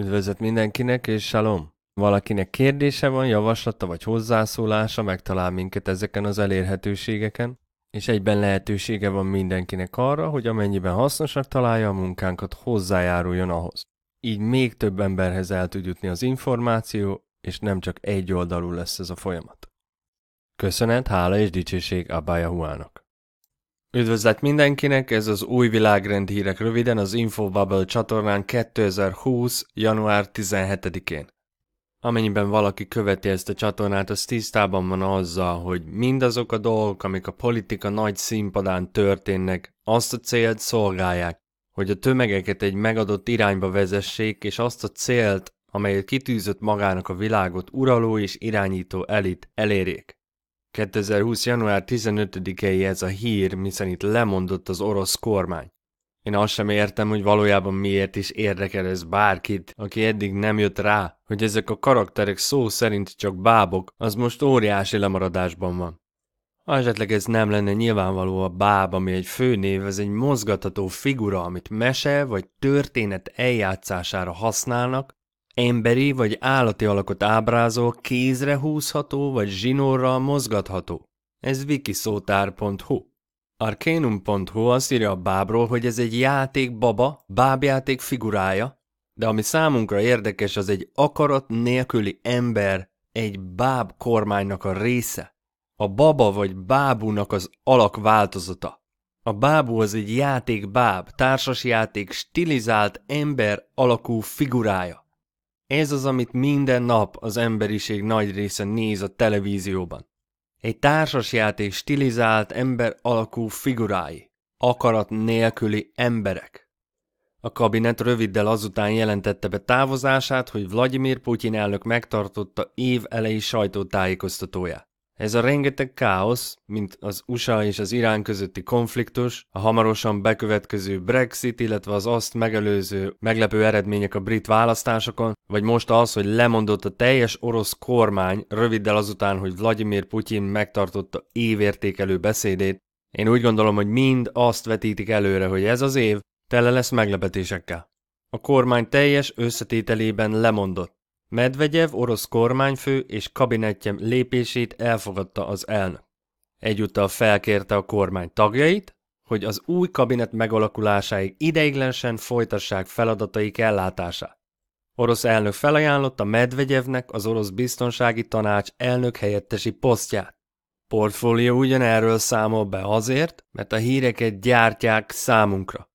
Üdvözlet mindenkinek, és salom! Valakinek kérdése van, javaslata vagy hozzászólása, megtalál minket ezeken az elérhetőségeken, és egyben lehetősége van mindenkinek arra, hogy amennyiben hasznosnak találja a munkánkat, hozzájáruljon ahhoz. Így még több emberhez el tud jutni az információ, és nem csak egy oldalú lesz ez a folyamat. Köszönet, hála és dicsőség Abba Yahuának! Üdvözlet mindenkinek, ez az új világrend hírek röviden az Infobubble csatornán 2020. január 17-én. Amennyiben valaki követi ezt a csatornát, az tisztában van azzal, hogy mindazok a dolgok, amik a politika nagy színpadán történnek, azt a célt szolgálják, hogy a tömegeket egy megadott irányba vezessék, és azt a célt, amelyet kitűzött magának a világot uraló és irányító elit elérjék. 2020. január 15-i ez a hír, miszerint lemondott az orosz kormány. Én azt sem értem, hogy valójában miért is érdekel ez bárkit, aki eddig nem jött rá, hogy ezek a karakterek szó szerint csak bábok, az most óriási lemaradásban van. Ha esetleg ez nem lenne nyilvánvaló a báb, ami egy főnév, ez egy mozgatható figura, amit mese vagy történet eljátszására használnak, Emberi vagy állati alakot ábrázol, kézre húzható vagy zsinórral mozgatható. Ez wikiszótár.hu. Arcanum.hu azt írja a bábról, hogy ez egy játék baba, bábjáték figurája, de ami számunkra érdekes, az egy akarat nélküli ember, egy báb kormánynak a része. A baba vagy bábúnak az alak változata. A bábú az egy játék játékbáb, társasjáték stilizált ember alakú figurája. Ez az, amit minden nap az emberiség nagy része néz a televízióban. Egy társasjáték stilizált ember alakú figurái, akarat nélküli emberek. A kabinet röviddel azután jelentette be távozását, hogy Vladimir Putyin elnök megtartotta év elejé sajtótájékoztatóját. Ez a rengeteg káosz, mint az USA és az Irán közötti konfliktus, a hamarosan bekövetkező Brexit, illetve az azt megelőző meglepő eredmények a brit választásokon, vagy most az, hogy lemondott a teljes orosz kormány röviddel azután, hogy Vladimir Putyin megtartotta évértékelő beszédét, én úgy gondolom, hogy mind azt vetítik előre, hogy ez az év tele lesz meglepetésekkel. A kormány teljes összetételében lemondott. Medvegyev orosz kormányfő és kabinetje lépését elfogadta az elnök. Egyúttal felkérte a kormány tagjait, hogy az új kabinet megalakulásáig ideiglenesen folytassák feladataik ellátását. Orosz elnök felajánlotta Medvegyevnek az orosz biztonsági tanács elnök helyettesi posztját. Portfólió ugyanerről számol be azért, mert a híreket gyártják számunkra.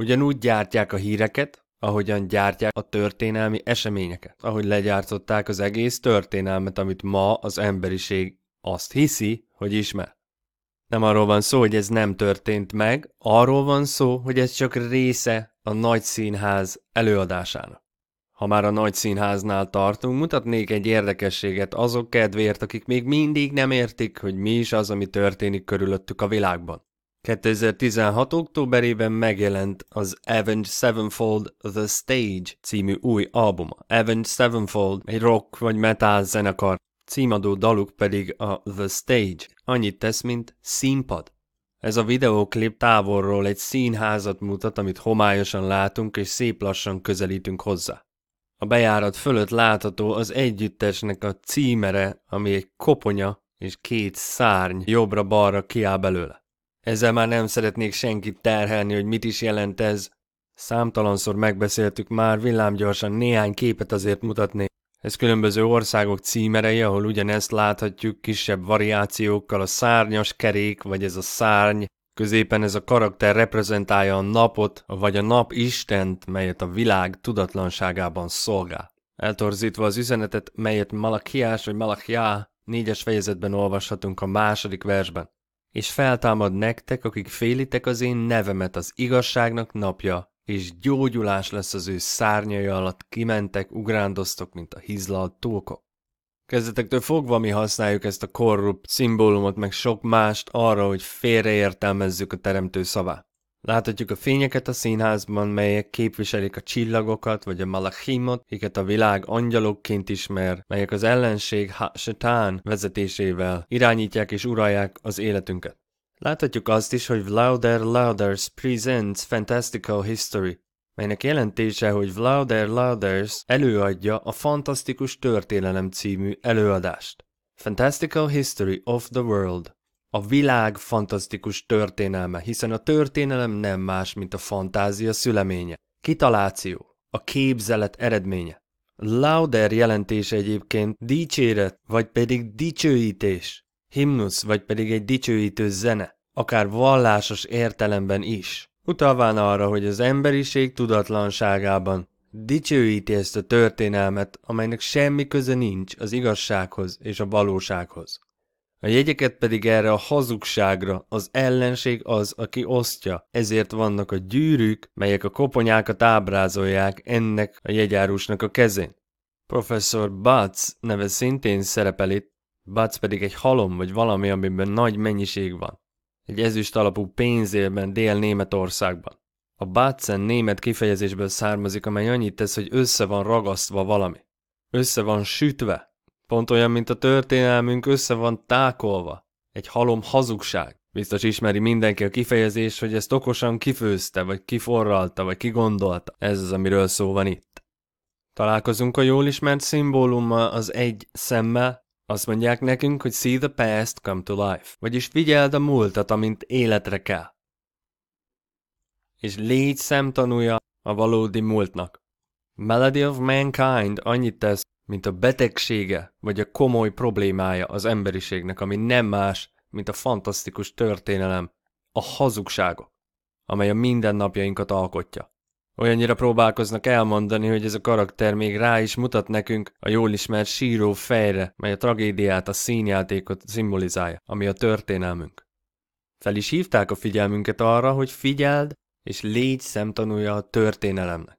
Ugyanúgy gyártják a híreket, ahogyan gyártják a történelmi eseményeket, ahogy legyártották az egész történelmet, amit ma az emberiség azt hiszi, hogy ismer. Nem arról van szó, hogy ez nem történt meg, arról van szó, hogy ez csak része a nagy színház előadásának. Ha már a nagy színháznál tartunk, mutatnék egy érdekességet azok kedvéért, akik még mindig nem értik, hogy mi is az, ami történik körülöttük a világban. 2016. októberében megjelent az Avenged Sevenfold The Stage című új albuma. Avenged Sevenfold egy rock vagy metal zenekar, címadó daluk pedig a The Stage. Annyit tesz, mint színpad. Ez a videóklip távolról egy színházat mutat, amit homályosan látunk, és szép lassan közelítünk hozzá. A bejárat fölött látható az együttesnek a címere, ami egy koponya és két szárny jobbra-balra kiáll belőle. Ezzel már nem szeretnék senkit terhelni, hogy mit is jelent ez. Számtalanszor megbeszéltük már, villámgyorsan néhány képet azért mutatni. Ez különböző országok címerei, ahol ugyanezt láthatjuk kisebb variációkkal a szárnyas kerék, vagy ez a szárny. Középen ez a karakter reprezentálja a napot, vagy a nap istent, melyet a világ tudatlanságában szolgál. Eltorzítva az üzenetet, melyet Malakiás vagy Malakiá négyes fejezetben olvashatunk a második versben és feltámad nektek, akik félitek az én nevemet az igazságnak napja, és gyógyulás lesz az ő szárnyai alatt, kimentek, ugrándoztok, mint a hizlalt tókok. Kezdetektől fogva mi használjuk ezt a korrupt szimbólumot, meg sok mást arra, hogy félreértelmezzük a teremtő szavát. Láthatjuk a fényeket a színházban, melyek képviselik a csillagokat vagy a malachimot, akiket a világ angyalokként ismer, melyek az ellenség Setán vezetésével irányítják és uralják az életünket. Láthatjuk azt is, hogy Vlauder Lauders Presents Fantastical History, melynek jelentése, hogy Vlauder Lauders előadja a Fantasztikus Történelem című előadást. Fantastical History of the World a világ fantasztikus történelme, hiszen a történelem nem más, mint a fantázia szüleménye, kitaláció, a képzelet eredménye. Lauder jelentése egyébként dicséret, vagy pedig dicsőítés, himnusz, vagy pedig egy dicsőítő zene, akár vallásos értelemben is, utalván arra, hogy az emberiség tudatlanságában dicsőíti ezt a történelmet, amelynek semmi köze nincs az igazsághoz és a valósághoz. A jegyeket pedig erre a hazugságra, az ellenség az, aki osztja. Ezért vannak a gyűrűk, melyek a koponyákat ábrázolják ennek a jegyárusnak a kezén. Professor Batz neve szintén szerepel itt, Batz pedig egy halom vagy valami, amiben nagy mennyiség van. Egy ezüst alapú pénzérben Dél-Németországban. A Batzen német kifejezésből származik, amely annyit tesz, hogy össze van ragasztva valami. Össze van sütve, Pont olyan, mint a történelmünk össze van tákolva. Egy halom hazugság. Biztos ismeri mindenki a kifejezés, hogy ezt okosan kifőzte, vagy kiforralta, vagy kigondolta. Ez az, amiről szó van itt. Találkozunk a jól ismert szimbólummal, az egy szemmel. Azt mondják nekünk, hogy see the past come to life, vagyis figyeld a múltat, amint életre kell. És légy szemtanúja a valódi múltnak. Melody of Mankind annyit tesz, mint a betegsége vagy a komoly problémája az emberiségnek, ami nem más, mint a fantasztikus történelem, a hazugságok, amely a mindennapjainkat alkotja. Olyannyira próbálkoznak elmondani, hogy ez a karakter még rá is mutat nekünk a jól ismert síró fejre, mely a tragédiát, a színjátékot szimbolizálja, ami a történelmünk. Fel is hívták a figyelmünket arra, hogy figyeld és légy szemtanúja a történelemnek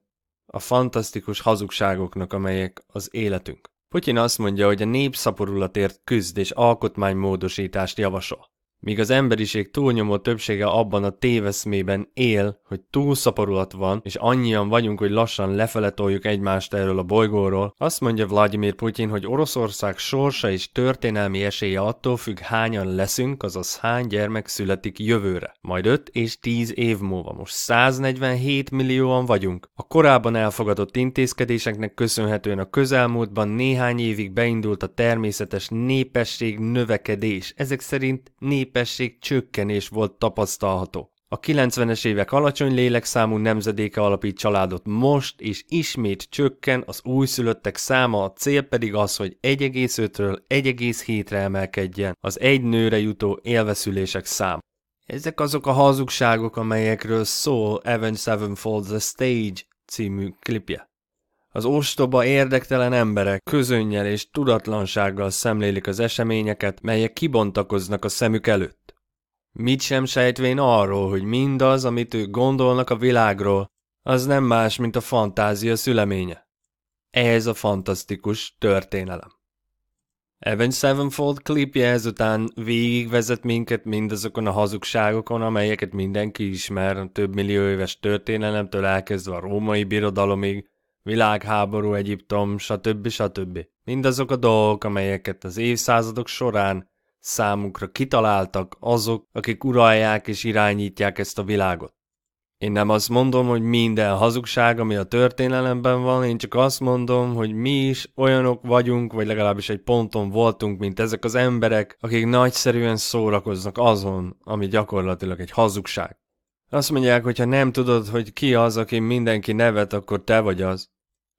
a fantasztikus hazugságoknak, amelyek az életünk. Putyin azt mondja, hogy a népszaporulatért küzd és alkotmánymódosítást javasol. Míg az emberiség túlnyomó többsége abban a téveszmében él, hogy túlszaporulat van, és annyian vagyunk, hogy lassan lefele toljuk egymást erről a bolygóról, azt mondja Vladimir Putin, hogy Oroszország sorsa és történelmi esélye attól függ, hányan leszünk, azaz hány gyermek születik jövőre. Majd 5 és 10 év múlva. Most 147 millióan vagyunk. A korábban elfogadott intézkedéseknek köszönhetően a közelmúltban néhány évig beindult a természetes népesség növekedés. Ezek szerint nép népesség csökkenés volt tapasztalható. A 90-es évek alacsony lélekszámú nemzedéke alapít családot most, és ismét csökken az újszülöttek száma, a cél pedig az, hogy 1,5-ről 1,7-re emelkedjen az egy nőre jutó élveszülések száma. Ezek azok a hazugságok, amelyekről szól Evan Sevenfold The Stage című klipje. Az ostoba érdektelen emberek közönnyel és tudatlansággal szemlélik az eseményeket, melyek kibontakoznak a szemük előtt. Mit sem sejtvén arról, hogy mindaz, amit ők gondolnak a világról, az nem más, mint a fantázia szüleménye. Ez a fantasztikus történelem. Evan Sevenfold klipje ezután végigvezet minket mindazokon a hazugságokon, amelyeket mindenki ismer, a több millió éves történelemtől elkezdve a római birodalomig, világháború, Egyiptom, stb. stb. Mindazok a dolgok, amelyeket az évszázadok során számukra kitaláltak azok, akik uralják és irányítják ezt a világot. Én nem azt mondom, hogy minden hazugság, ami a történelemben van, én csak azt mondom, hogy mi is olyanok vagyunk, vagy legalábbis egy ponton voltunk, mint ezek az emberek, akik nagyszerűen szórakoznak azon, ami gyakorlatilag egy hazugság. Azt mondják, hogy ha nem tudod, hogy ki az, aki mindenki nevet, akkor te vagy az.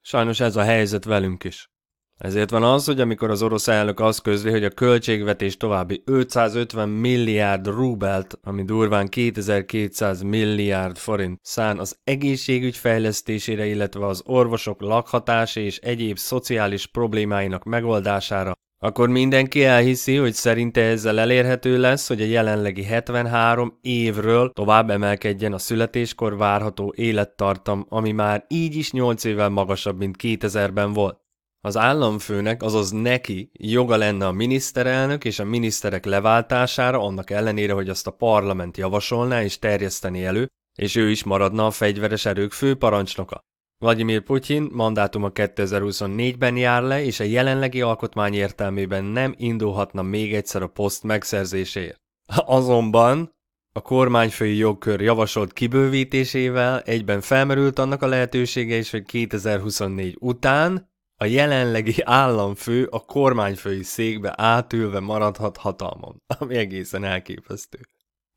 Sajnos ez a helyzet velünk is. Ezért van az, hogy amikor az orosz elnök azt közli, hogy a költségvetés további 550 milliárd rubelt, ami durván 2200 milliárd forint szán az egészségügy fejlesztésére, illetve az orvosok lakhatási és egyéb szociális problémáinak megoldására, akkor mindenki elhiszi, hogy szerinte ezzel elérhető lesz, hogy a jelenlegi 73 évről tovább emelkedjen a születéskor várható élettartam, ami már így is 8 évvel magasabb, mint 2000-ben volt. Az államfőnek, azaz neki joga lenne a miniszterelnök és a miniszterek leváltására, annak ellenére, hogy azt a parlament javasolná és terjeszteni elő, és ő is maradna a fegyveres erők főparancsnoka. Vladimir Putyin mandátuma 2024-ben jár le, és a jelenlegi alkotmány értelmében nem indulhatna még egyszer a poszt megszerzéséért. Azonban a kormányfői jogkör javasolt kibővítésével egyben felmerült annak a lehetősége is, hogy 2024 után a jelenlegi államfő a kormányfői székbe átülve maradhat hatalmon, ami egészen elképesztő.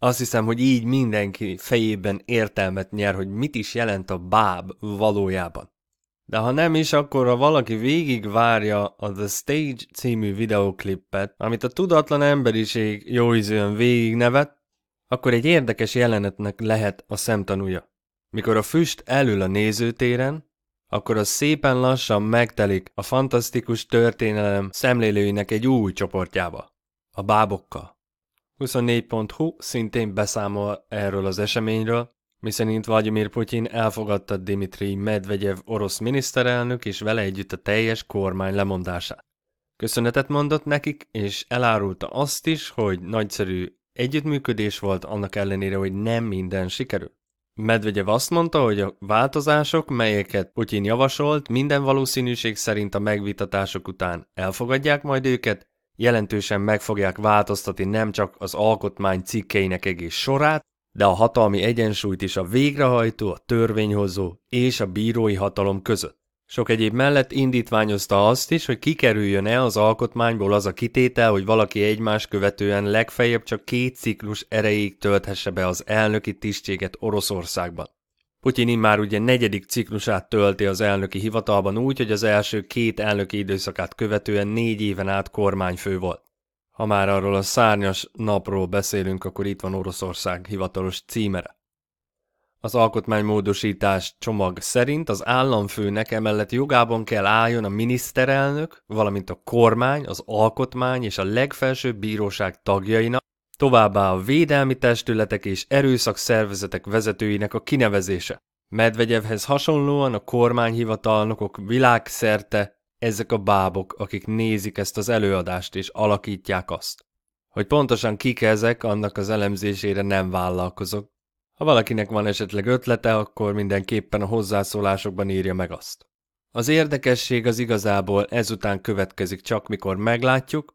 Azt hiszem, hogy így mindenki fejében értelmet nyer, hogy mit is jelent a báb valójában. De ha nem is, akkor ha valaki végigvárja a The Stage című videoklippet, amit a tudatlan emberiség jó ízűen végignevet, akkor egy érdekes jelenetnek lehet a szemtanúja. Mikor a füst elül a nézőtéren, akkor az szépen lassan megtelik a fantasztikus történelem szemlélőinek egy új csoportjába, a bábokkal. 24.hu szintén beszámol erről az eseményről, miszerint Vladimir Putyin elfogadta Dimitri Medvegyev orosz miniszterelnök és vele együtt a teljes kormány lemondását. Köszönetet mondott nekik, és elárulta azt is, hogy nagyszerű együttműködés volt annak ellenére, hogy nem minden sikerült. Medvegyev azt mondta, hogy a változások, melyeket Putyin javasolt, minden valószínűség szerint a megvitatások után elfogadják majd őket, jelentősen meg fogják változtatni nem csak az alkotmány cikkeinek egész sorát, de a hatalmi egyensúlyt is a végrehajtó, a törvényhozó és a bírói hatalom között. Sok egyéb mellett indítványozta azt is, hogy kikerüljön-e az alkotmányból az a kitétel, hogy valaki egymás követően legfeljebb csak két ciklus erejéig tölthesse be az elnöki tisztséget Oroszországban. Putyin immár ugye negyedik ciklusát tölti az elnöki hivatalban úgy, hogy az első két elnöki időszakát követően négy éven át kormányfő volt. Ha már arról a szárnyas napról beszélünk, akkor itt van Oroszország hivatalos címere. Az alkotmánymódosítás csomag szerint az államfőnek emellett jogában kell álljon a miniszterelnök, valamint a kormány, az alkotmány és a legfelsőbb bíróság tagjainak, Továbbá a védelmi testületek és erőszakszervezetek vezetőinek a kinevezése. Medvegyevhez hasonlóan a kormányhivatalnokok világszerte ezek a bábok, akik nézik ezt az előadást és alakítják azt. Hogy pontosan kik ezek, annak az elemzésére nem vállalkozok. Ha valakinek van esetleg ötlete, akkor mindenképpen a hozzászólásokban írja meg azt. Az érdekesség az igazából ezután következik csak, mikor meglátjuk,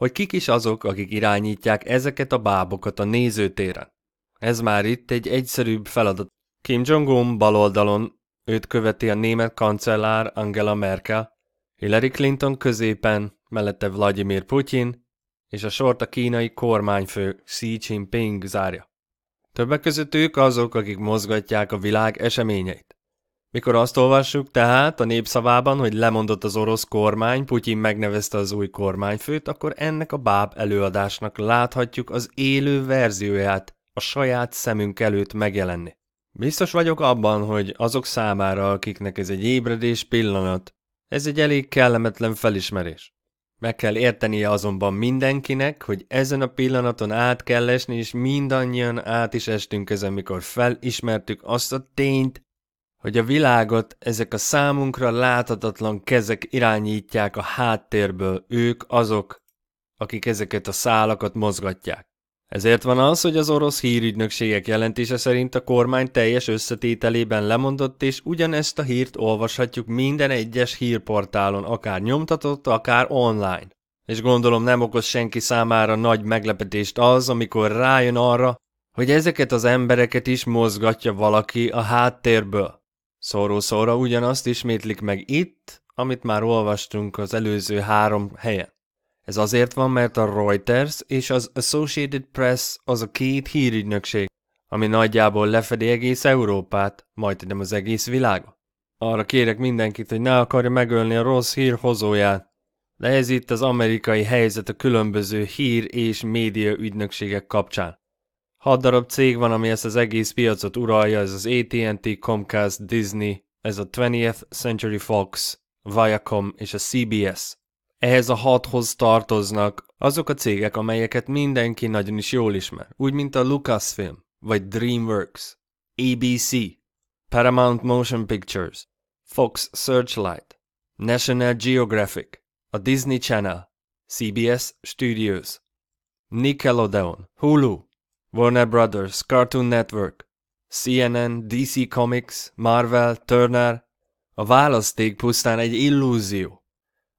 hogy kik is azok, akik irányítják ezeket a bábokat a nézőtéren. Ez már itt egy egyszerűbb feladat. Kim Jong-un baloldalon, őt követi a német kancellár Angela Merkel, Hillary Clinton középen, mellette Vladimir Putin és a sort a kínai kormányfő Xi Jinping zárja. Többek között ők azok, akik mozgatják a világ eseményeit. Mikor azt olvassuk tehát a népszavában, hogy lemondott az orosz kormány, Putyin megnevezte az új kormányfőt, akkor ennek a báb előadásnak láthatjuk az élő verzióját a saját szemünk előtt megjelenni. Biztos vagyok abban, hogy azok számára, akiknek ez egy ébredés pillanat, ez egy elég kellemetlen felismerés. Meg kell értenie azonban mindenkinek, hogy ezen a pillanaton át kell esni, és mindannyian át is estünk ezen, mikor felismertük azt a tényt, hogy a világot ezek a számunkra láthatatlan kezek irányítják a háttérből, ők azok, akik ezeket a szálakat mozgatják. Ezért van az, hogy az orosz hírügynökségek jelentése szerint a kormány teljes összetételében lemondott, és ugyanezt a hírt olvashatjuk minden egyes hírportálon, akár nyomtatott, akár online. És gondolom nem okoz senki számára nagy meglepetést az, amikor rájön arra, hogy ezeket az embereket is mozgatja valaki a háttérből. Szóró-szóra ugyanazt ismétlik meg itt, amit már olvastunk az előző három helyen. Ez azért van, mert a Reuters és az Associated Press az a két hírügynökség, ami nagyjából lefedi egész Európát, majdnem az egész világot. Arra kérek mindenkit, hogy ne akarja megölni a rossz hír hozóját. De ez itt az amerikai helyzet a különböző hír és média ügynökségek kapcsán. Hat darab cég van, ami ezt az egész piacot uralja, ez az AT&T, Comcast, Disney, ez a 20th Century Fox, Viacom és a CBS. Ehhez a hathoz tartoznak azok a cégek, amelyeket mindenki nagyon is jól ismer, úgy mint a Lucasfilm, vagy DreamWorks, ABC, Paramount Motion Pictures, Fox Searchlight, National Geographic, a Disney Channel, CBS Studios, Nickelodeon, Hulu, Warner Brothers, Cartoon Network, CNN, DC Comics, Marvel, Turner. A választék pusztán egy illúzió.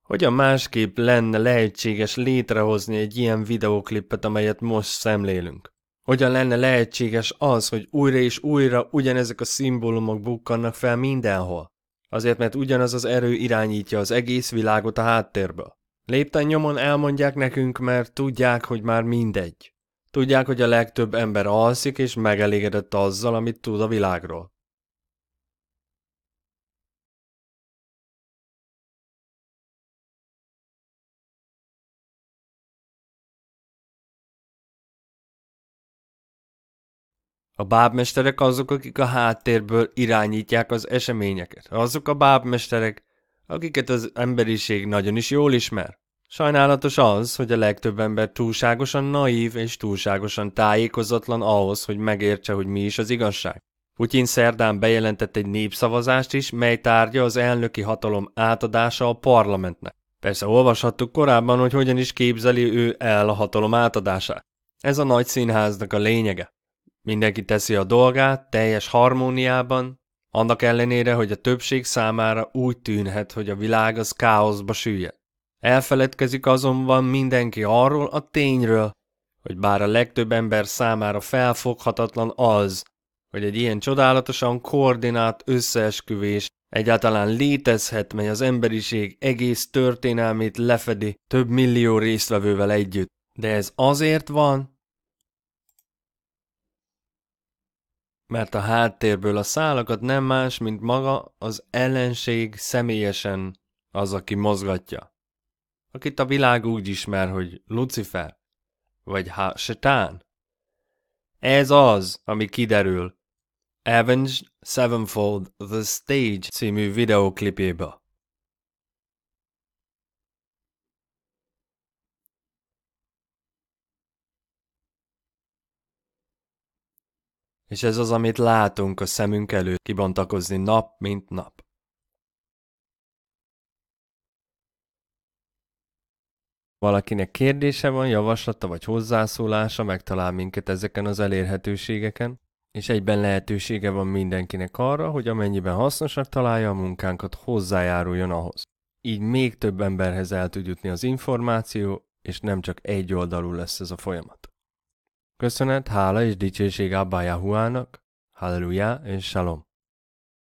Hogyan másképp lenne lehetséges létrehozni egy ilyen videóklipet, amelyet most szemlélünk? Hogyan lenne lehetséges az, hogy újra és újra ugyanezek a szimbólumok bukkannak fel mindenhol? Azért, mert ugyanaz az erő irányítja az egész világot a háttérbe. Lépten nyomon elmondják nekünk, mert tudják, hogy már mindegy. Tudják, hogy a legtöbb ember alszik és megelégedett azzal, amit tud a világról. A bábmesterek azok, akik a háttérből irányítják az eseményeket. Azok a bábmesterek, akiket az emberiség nagyon is jól ismer. Sajnálatos az, hogy a legtöbb ember túlságosan naív és túlságosan tájékozatlan ahhoz, hogy megértse, hogy mi is az igazság. Putyin szerdán bejelentett egy népszavazást is, mely tárgya az elnöki hatalom átadása a parlamentnek. Persze olvashattuk korábban, hogy hogyan is képzeli ő el a hatalom átadását. Ez a nagy színháznak a lényege. Mindenki teszi a dolgát, teljes harmóniában, annak ellenére, hogy a többség számára úgy tűnhet, hogy a világ az káoszba süllyed. Elfeledkezik azonban mindenki arról a tényről, hogy bár a legtöbb ember számára felfoghatatlan az, hogy egy ilyen csodálatosan koordinált összeesküvés egyáltalán létezhet, mely az emberiség egész történelmét lefedi több millió résztvevővel együtt. De ez azért van, mert a háttérből a szálakat nem más, mint maga az ellenség személyesen az, aki mozgatja akit a világ úgy ismer, hogy Lucifer, vagy ha Satán. Ez az, ami kiderül Avenged Sevenfold The Stage című videóklipjébe. És ez az, amit látunk a szemünk előtt kibontakozni nap, mint nap. valakinek kérdése van, javaslata vagy hozzászólása, megtalál minket ezeken az elérhetőségeken, és egyben lehetősége van mindenkinek arra, hogy amennyiben hasznosnak találja a munkánkat, hozzájáruljon ahhoz. Így még több emberhez el tud jutni az információ, és nem csak egy oldalú lesz ez a folyamat. Köszönet, hála és dicsőség Abba Yahuának, Halleluja és Shalom!